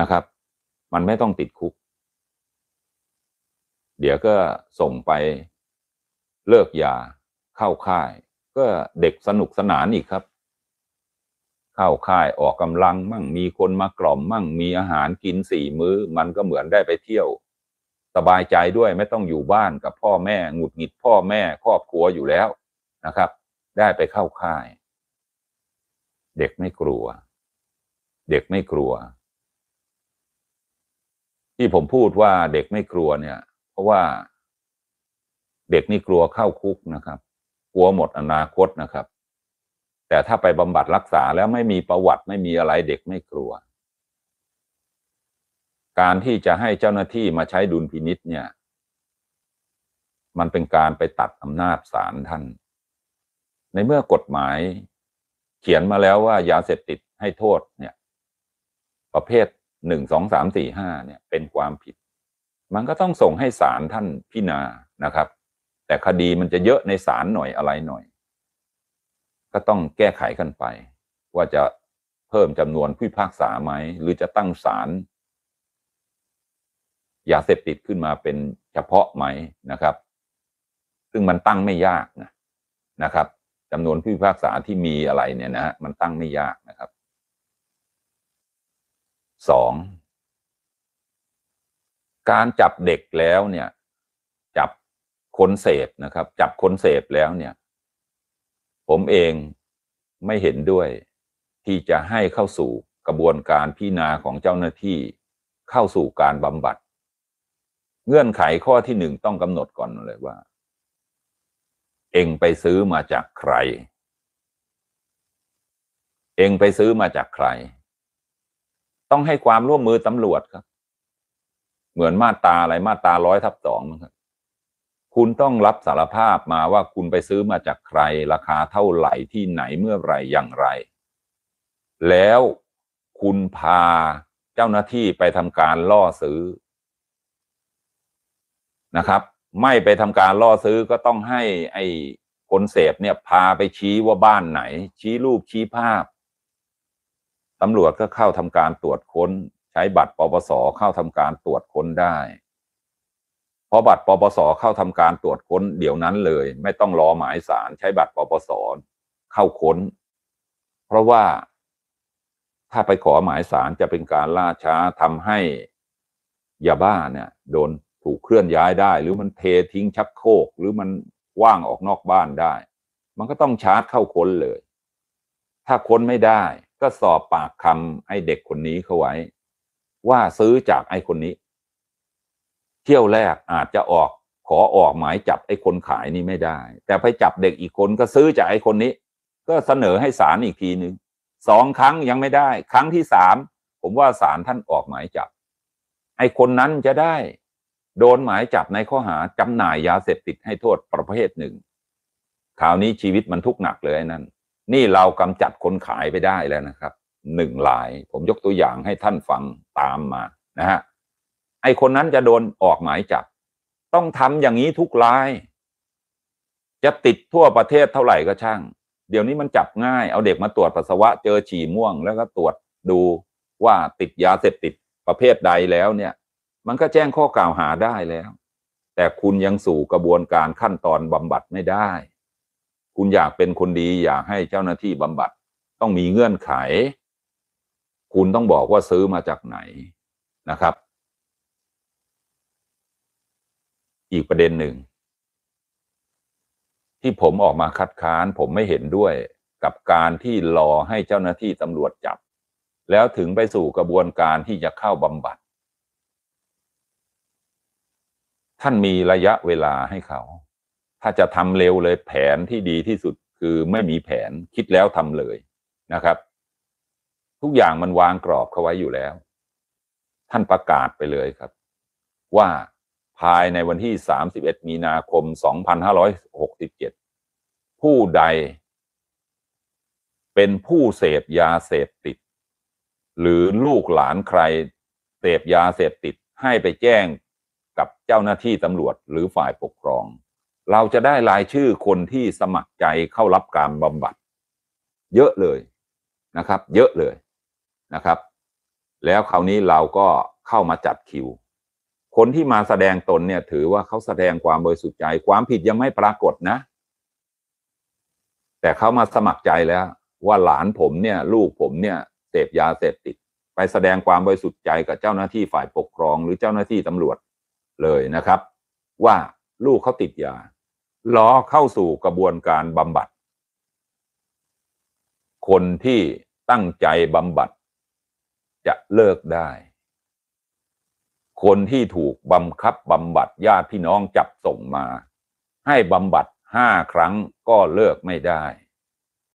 นะครับ มันไม่ต้องติดคุก เดี๋ยวก็ส่งไป เลิกยา เข้าค่าย ก็เด็กสนุกสนานอีกครับ เข้าค่ายออกกำลังมั่งมีคนมากล่อมมั่งมีอาหารกินสี่มือ้อ มันก็เหมือนได้ไปเที่ยว สบายใจด้วยไม่ต้องอยู่บ้านกับพ่อแม่หงุดหงิดพ่อแม่ครอบครัวอยู่แล้วนะครับ ได้ไปเข้าค่าย เด็กไม่กลัว เด็กไม่กลัวที่ผมพูดว่าเด็กไม่กลัวเนี่ย เพราะว่าเด็กนี่กลัวเข้าคุกนะครับกลัวหมดอนาคตนะครับ แต่ถ้าไปบำบัดรักษาแล้วไม่มีประวัติไม่มีอะไรเด็กไม่กลัว การที่จะให้เจ้าหน้าที่มาใช้ดุลพินิษเนี่ย มันเป็นการไปตัดอำนาจศาลท่านในเมื่อกฎหมาย เขียนมาแล้วว่ายาเสพติดให้โทษเนี่ย ประเภทหนึ่งสองสามสี่ห้าเนี่ย เป็นความผิด มันก็ต้องส่งให้ศาลท่านพิจารณานะครับ แต่คดีมันจะเยอะในศาลหน่อยอะไรหน่อย ก็ต้องแก้ไขกันไป ว่าจะเพิ่มจำนวนผู้พากษาไหมหรือจะตั้งศาลยาเสพติดขึ้นมาเป็นเฉพาะไหมนะครับ ซึ่งมันตั้งไม่ยากนะนะครับจำนวนผู้พพากษาที่มีอะไรเนี่ยนะฮะมันตั้งไม่ยากนะครับสองการจับเด็กแล้วเนี่ย จับคนเสพนะครับ จับคนเสพแล้วเนี่ย ผมเองไม่เห็นด้วยที่จะให้เข้าสู่กระบวนการพิจารณาของเจ้าหน้าที่เข้าสู่การบำบัดเงื่อนไขข้อที่หนึ่งต้องกำหนดก่อนเลยว่า เองไปซื้อมาจากใคร เองไปซื้อมาจากใครต้องให้ความร่วมมือตำรวจครับ เหมือนมาตาอะไรมาตาร้อยทับสองงครับ คุณต้องรับสารภาพมาว่าคุณไปซื้อมาจากใครราคาเท่าไหร่ที่ไหนเมื่อไหร่อย่างไร แล้วคุณพาเจ้าหน้าที่ไปทำการล่อซื้อนะครับ ไม่ไปทำการล่อซื้อก็ต้องให้ ไอ้คนเสพเนี่ยพาไปชี้ว่าบ้านไหน ชี้รูปชี้ภาพตำรวจก็เข้าทำการตรวจค้น ใช้บัตรปปสเข้าทำการตรวจค้นได้พอบัตรปปสเข้าทำการตรวจค้นเดี๋ยวนั้นเลย ไม่ต้องรอหมายสารใช้บัตรปปสเข้าค้น เพราะว่าถ้าไปขอหมายสารจะเป็นการล่าช้าทำให้ยาบ้าเนี่ยโดนถูกเคลื่อนย้ายได้ หรือมันเททิ้งชักโครกหรือมันว่างออกนอกบ้านได้ มันก็ต้องชาร์จเข้าค้นเลย ถ้าค้นไม่ได้ก็สอบปากคำไอ้เด็กคนนี้เขาไว้ ว่าซื้อจากไอ้คนนี้ เที่ยวแรกอาจจะออกขอออกหมายจับไอ้คนขายนี่ไม่ได้ แต่ไปจับเด็กอีกคนก็ซื้อจากไอ้คนนี้ ก็เสนอให้ศาลอีกทีหนึ่งสองครั้งยังไม่ได้ ครั้งที่สามผมว่าศาลท่านออกหมายจับ ไอ้คนนั้นจะได้ โดนหมายจับในข้อหาจำหน่ายยาเสพติดให้โทษประเภทหนึ่งคราวนี้ชีวิตมันทุกข์หนักเลยนั่นนี่เรากำจัดคนขายไปได้แล้วนะครับหนึ่งลายผมยกตัวอย่างให้ท่านฟังตามมานะฮะ ไอคนนั้นจะโดนออกหมายจับ ต้องทำอย่างนี้ทุกลาย จะติดทั่วประเทศเท่าไหร่ก็ช่าง เดี๋ยวนี้มันจับง่ายเอาเด็กมาตรวจปัสสาวะเจอฉี่ม่วง แล้วก็ตรวจดูว่าติดยาเสพติดประเภทใดแล้วเนี่ย มันก็แจ้งข้อกล่าวหาได้แล้ว แต่คุณยังสู่กระบวนการขั้นตอนบำบัดไม่ได้คุณอยากเป็นคนดีอยากให้เจ้าหน้าที่บำบัด ต้องมีเงื่อนไข คุณต้องบอกว่าซื้อมาจากไหนนะครับ อีกประเด็นหนึ่ง ที่ผมออกมาคัดค้านผมไม่เห็นด้วยกับการที่รอให้เจ้าหน้าที่ตำรวจจับ แล้วถึงไปสู่กระบวนการที่จะเข้าบำบัดท่านมีระยะเวลาให้เขาถ้าจะทำเร็วเลยแผนที่ดีที่สุดคือไม่มีแผนคิดแล้วทำเลยนะครับ ทุกอย่างมันวางกรอบเขาไว้อยู่แล้ว ท่านประกาศไปเลยครับ ว่าภายในวันที่ 31 มีนาคม 2567 ผู้ใด เป็นผู้เสพยาเสพติด หรือลูกหลานใครเสพยาเสพติดให้ไปแจ้งกับเจ้าหน้าที่ตำรวจหรือฝ่ายปกครองเราจะได้รายชื่อคนที่สมัครใจเข้ารับการบำบัดเยอะเลยนะครับ เยอะเลยนะครับ แล้วคราวนี้เราก็เข้ามาจัดคิว คนที่มาแสดงตนเนี่ย ถือว่าเขาแสดงความบริสุทธิ์ใจ ความผิดยังไม่ปรากฏนะ แต่เขามาสมัครใจแล้ว ว่าหลานผมเนี่ยลูกผมเนี่ยเสพยาเสพติด ไปแสดงความบริสุทธิ์ใจกับเจ้าหน้าที่ฝ่ายปกครองหรือเจ้าหน้าที่ตำรวจเลยนะครับ ว่าลูกเขาติดยาล้อเข้าสู่กระบวนการบำบัด คนที่ตั้งใจบำบัด จะเลิกได้ คนที่ถูกบำคับบำบัดญาติพี่น้องจับส่งมาให้บำบัดห้าครั้งก็เลิกไม่ได้